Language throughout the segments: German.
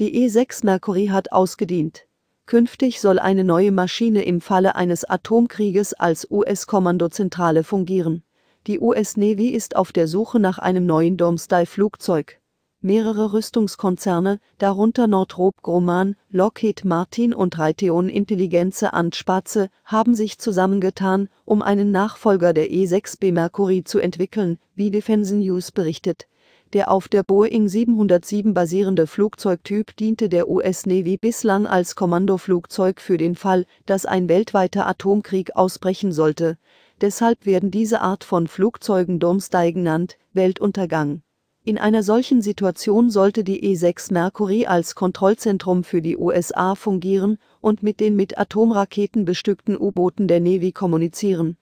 Die E6 Mercury hat ausgedient. Künftig soll eine neue Maschine im Falle eines Atomkrieges als US-Kommandozentrale fungieren. Die US Navy ist auf der Suche nach einem neuen Domsday-Flugzeug. Mehrere Rüstungskonzerne, darunter Northrop Grumman, Lockheed Martin und Raytheon Intelligenze an Space, haben sich zusammengetan, um einen Nachfolger der E-6B Mercury zu entwickeln, wie Defense News berichtet der auf der Boeing 707 basierende Flugzeugtyp diente der US Navy bislang als Kommandoflugzeug für den Fall, dass ein weltweiter Atomkrieg ausbrechen sollte, deshalb werden diese Art von Flugzeugen Domsday genannt, Weltuntergang. In einer solchen Situation sollte die E-6 Mercury als Kontrollzentrum für die USA fungieren und mit den mit Atomraketen bestückten U-Booten der Navy kommunizieren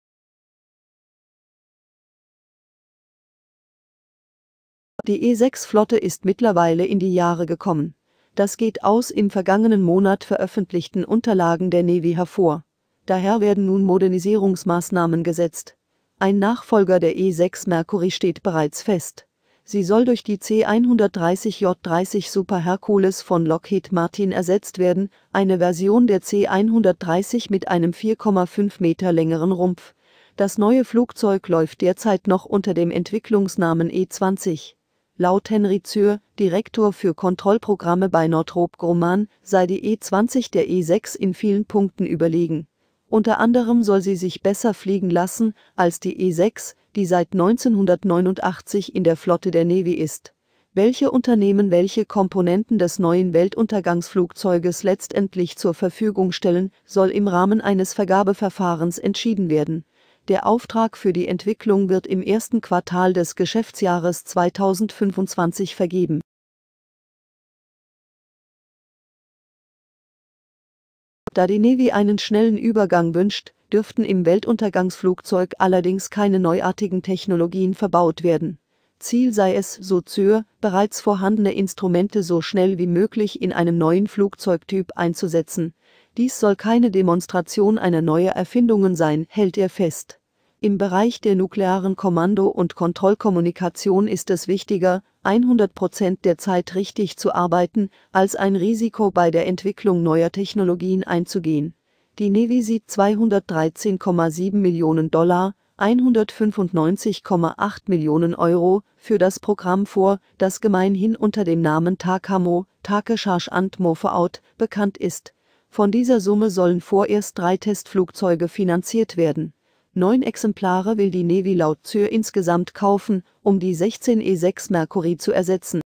Die E6-Flotte ist mittlerweile in die Jahre gekommen. Das geht aus im vergangenen Monat veröffentlichten Unterlagen der Navy hervor. Daher werden nun Modernisierungsmaßnahmen gesetzt. Ein Nachfolger der E6 Mercury steht bereits fest. Sie soll durch die C130J30 Super Hercules von Lockheed Martin ersetzt werden, eine Version der C130 mit einem 4,5 Meter längeren Rumpf. Das neue Flugzeug läuft derzeit noch unter dem Entwicklungsnamen E20. Laut Henry Zür, Direktor für Kontrollprogramme bei Nordrop Grumman, sei die E-20 der E-6 in vielen Punkten überlegen. Unter anderem soll sie sich besser fliegen lassen als die E-6, die seit 1989 in der Flotte der Navy ist. Welche Unternehmen welche Komponenten des neuen Weltuntergangsflugzeuges letztendlich zur Verfügung stellen, soll im Rahmen eines Vergabeverfahrens entschieden werden. Der Auftrag für die Entwicklung wird im ersten Quartal des Geschäftsjahres 2025 vergeben. Da die Navy einen schnellen Übergang wünscht, dürften im Weltuntergangsflugzeug allerdings keine neuartigen Technologien verbaut werden. Ziel sei es, so Zür, bereits vorhandene Instrumente so schnell wie möglich in einem neuen Flugzeugtyp einzusetzen. Dies soll keine Demonstration einer neuen Erfindungen sein, hält er fest. Im Bereich der nuklearen Kommando- und Kontrollkommunikation ist es wichtiger, 100 Prozent der Zeit richtig zu arbeiten, als ein Risiko bei der Entwicklung neuer Technologien einzugehen. Die Navy sieht 213,7 Millionen Dollar, 195,8 Millionen Euro für das Programm vor, das gemeinhin unter dem Namen TACAMO, Takeshash and Morphout, bekannt ist. Von dieser Summe sollen vorerst drei Testflugzeuge finanziert werden Neun Exemplare will die Navy laut Zür insgesamt kaufen, um die 16 E6 Mercury zu ersetzen